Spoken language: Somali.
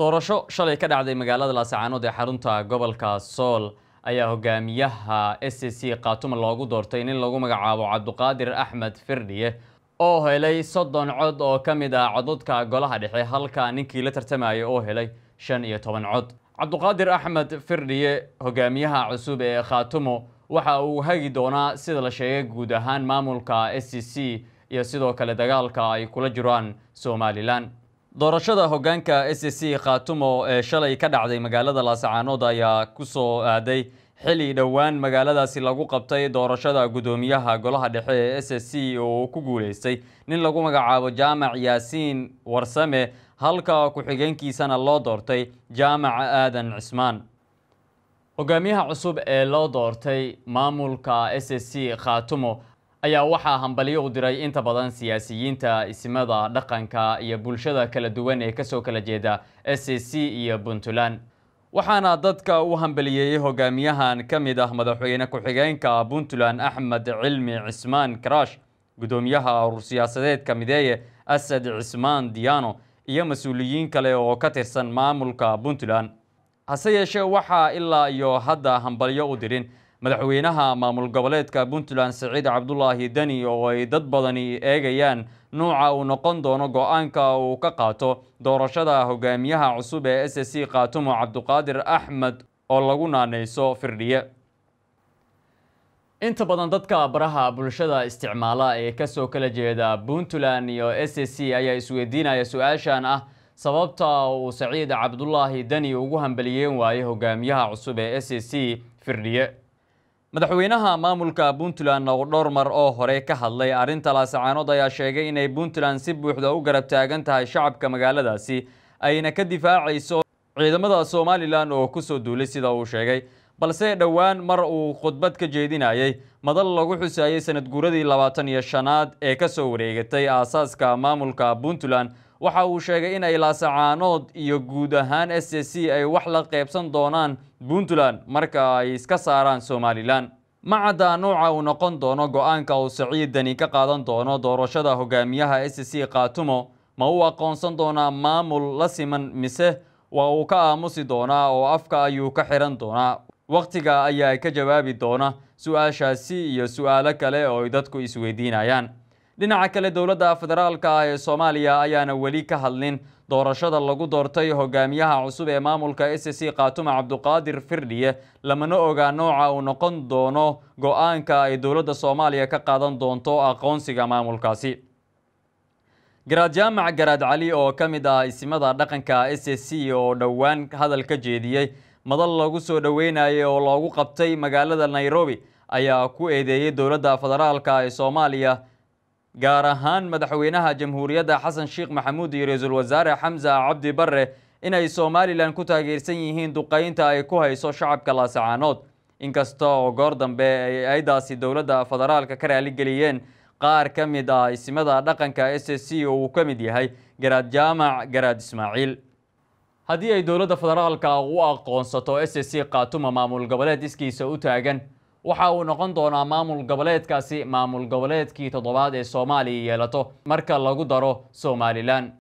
doorasho shalay ka dhacday magaalada laasacaanood ee xarunta gobolka sool ayaa hogaamiyaha s c c khaatuma loogu doortay in lagu magacaabo cabduqaadir axmed firdhiye oo helay soddon cod oo ka mid ah codadka golaha dhexe halka ninkii la tartamayay oo helay shan iyo toban cod cabduqaadir axmed firdhiye hogaamiyaha cusub ee khaatumo waxa uu hagi doonaa sida la sheegay guud ahaan maamulka s c c iyo sidoo kale dagaalka ay kula jiraan somalilan doorashada hogaanka s c khaatumo ee eh, shalay ka dhacday magaalada laasacaanood ayaa kusoo aaday xili dhowaan magaaladaasi lagu qabtay doorashada guddoomiyaha golaha dhexe ee s s c oo uu ku guuleystay nin lagu magacaabo jaamac yaasiin warsame halka ku-xigeenkiisana loo doortay jaamac aadan cismaan hogaamiyaha cusub ee loo doortay maamulka s c khaatumo ayaa waxaa hambalyo u diray inta badan siyaasiyiinta isimada dhaqanka iyo bulshada kala duwan ee kasoo kala jeeda s c iyo puntland waxaana dadka u hambaliyeeyey hogaamiyahan ka mid ah madaxweyne ku-xigeenka puntland axmed cilmi cismaan karash guddoomiyaha urur siyaasadeedka mideeye asad cismaan diano iyo mas-uuliyiin kale oo ka tirsan maamulka puntland hase yeeshee waxaa ilaa iyo hadda hambalyo u dirin madaxweynaha maamul goboleedka puntland saciid cabdulaahi deni oo ay dad badani eegayaan nuuca uu noqon doono go-aanka uu ka qaato doorashada hogaamiyaha cusub ee s c khaatumo cabduqaadir axmed oo lagu naanayso firdhiye inta badan dadka baraha bulshada isticmaala ee kasoo kala jeeda puntland iyo s c ayaa isweydiinaya su-aashan ah sababta uu saciid cabdulaahi deni ugu hambaliyeen waayo hogaamiyaha cusub ee s c firdhiye madaxweynaha maamulka puntland oo dhowr mar oo hore ka hadlay arrinta laasacaanood ayaa sheegay inay puntland si buuxda u garab taagan tahay shacabka magaaladaasi ayna ka difaacayso ciidamada somalilan oo kusoo duulay sida uu sheegay balse dhowaan mar uu khudbad ka jeedinayay madal lagu xusayay sanad guuradii labaatan iyo shanaad ee ka soo wareegatay aasaaska maamulka puntland waxa uu sheegay inay laasacaanood iyo guud ahaan s c c ay wax la qaybsan doonaan puntland marka ay iska saaraan somalilan ma caddaa nooca uu noqon doono go'aanka uu siciidani ka qaadan doono doorashada hogaamiyaha s c khaatumo ma uu aqoonsan doonaa maamul la siman mise waa uu ka aamusi doonaa oo afka ayuu ka xiran doonaa wakhtiga ayaa ka jawaabi doona su'aashaasi iyo su'aalo kale oo ay dadku isweydiinayaan dhinaca kale dowladda federaalka ah ee soomaaliya ayaana weli ka hadlin doorashada lagu doortay hogaamiyaha cusub ee maamulka s c khaatuma cabduqaadir firdhiye lamana ogaa nooca uu noqon doono go'aanka ay dowladda soomaaliya ka qaadan doonto aqoonsiga maamulkaasi garaad jaamac garaad cali oo ka mid ah isimada dhaqanka s c oo dhowaan hadal ka jeediyey madal lagu soo dhoweynayay oo loogu qabtay magaalada nairobi ayaa ku eedeeyey dowladda federaalka ee soomaaliya gaar ahaan madaxweynaha jamhuuriyadda xasan sheikh maxamuud iyo ra-iisul wasaare xamse cabdi barre inay somalilan ku taageersan yihiin duqaynta ay ku hayso shacabka laasacaanood inkasta oo goor dambe ay aydaasi dowladda federaalka ka raaligeliyeen qaar ka mid ah isimada dhaqanka s s c oo uu ka mid yahay garaad jaamac garaad ismaaciil haddii ay dowladda federaalka u aqoonsato s s c khaatuma maamul goboleed iskiisa u taagan waxa uu noqon doonaa maamul goboleedkaasi maamul goboleedkii toddobaad ee soomaaliya yeelato marka lagu daro somalilan